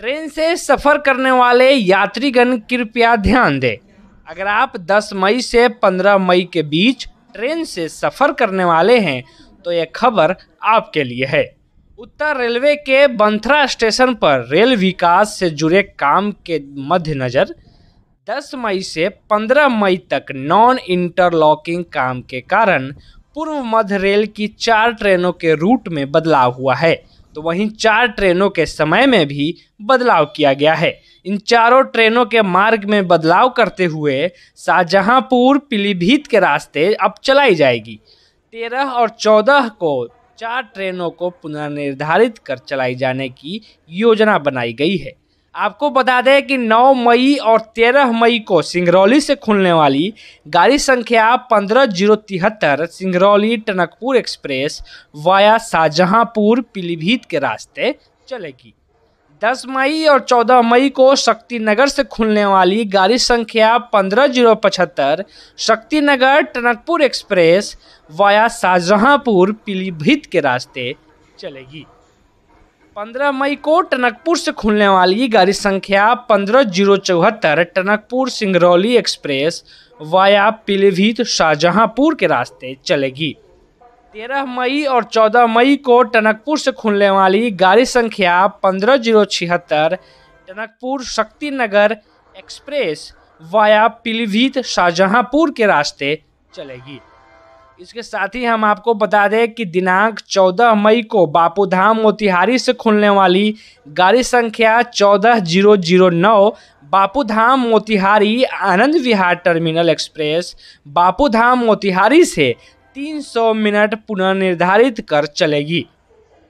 train से सफ़र करने वाले यात्रीगण कृपया ध्यान दें अगर आप 10 मई से 15 मई के बीच ट्रेन से सफ़र करने वाले हैं तो यह खबर आपके लिए है उत्तर रेलवे के बंथरा स्टेशन पर रेल विकास से जुड़े काम के मद्देनज़र 10 मई से 15 मई तक नॉन इंटरलॉकिंग काम के कारण पूर्व मध्य रेल की चार ट्रेनों के रूट में बदलाव हुआ है तो वहीं चार ट्रेनों के समय में भी बदलाव किया गया है इन चारों ट्रेनों के मार्ग में बदलाव करते हुए शाहजहाँपुर पीलीभीत के रास्ते अब चलाई जाएगी तेरह और चौदह को चार ट्रेनों को पुनर्निर्धारित कर चलाई जाने की योजना बनाई गई है आपको बता दें कि 9 मई और 13 मई को सिंगरौली से खुलने वाली गाड़ी संख्या पंद्रह जीरो तिहत्तर सिंगरौली टनकपुर एक्सप्रेस वाया शाहजहाँपुर पीलीभीत के रास्ते चलेगी 10 मई और 14 मई को शक्तिनगर से खुलने वाली गाड़ी संख्या पंद्रह जीरो पचहत्तर शक्तिनगर टनकपुर एक्सप्रेस वाया शाहजहाँपुर पीलीभीत के रास्ते चलेगी पंद्रह मई को टनकपुर से खुलने वाली गाड़ी संख्या पंद्रह जीरो चौहत्तर टनकपुर सिंगरौली एक्सप्रेस वाया पीलीभीत शाहजहांपुर के रास्ते चलेगी तेरह मई और चौदह मई को टनकपुर से खुलने वाली गाड़ी संख्या पंद्रह जीरो छिहत्तर टनकपुर शक्ति नगर एक्सप्रेस वाया पीलीभीत शाहजहांपुर के रास्ते चलेगी इसके साथ ही हम आपको बता दें कि दिनांक 14 मई को बापूधाम मोतिहारी से खुलने वाली गाड़ी संख्या चौदह जीरो जीरो नौ बापूधाम मोतिहारी आनंद विहार टर्मिनल एक्सप्रेस बापूधाम मोतिहारी से 300 मिनट पुनर्निर्धारित कर चलेगी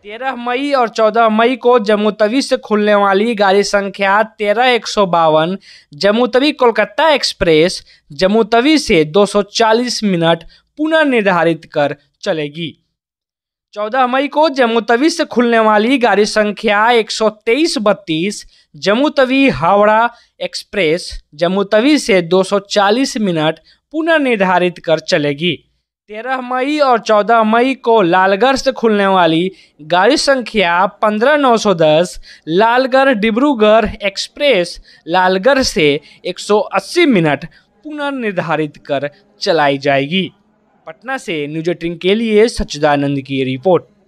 तेरह मई और चौदह मई को जम्मू तवी से खुलने वाली गाड़ी संख्या तेरह एक सौ बावन जम्मू तवी कोलकाता एक्सप्रेस जम्मू तवी से 240 मिनट पुनर्निर्धारित कर चलेगी चौदह मई को जम्मू तवी से खुलने वाली गाड़ी संख्या एक सौ तेईस बत्तीस जम्मू तवी हावड़ा एक्सप्रेस जम्मू तवी से 240 मिनट पुनर्निर्धारित कर चलेगी तेरह मई और चौदह मई को लालगढ़ से खुलने वाली गाड़ी संख्या पंद्रह नौ सौ दस लालगढ़ डिब्रूगढ़ एक्सप्रेस लालगढ़ से 180 मिनट पुनर्निर्धारित कर चलाई जाएगी पटना से न्यूज के लिए सच्चिदानंद की रिपोर्ट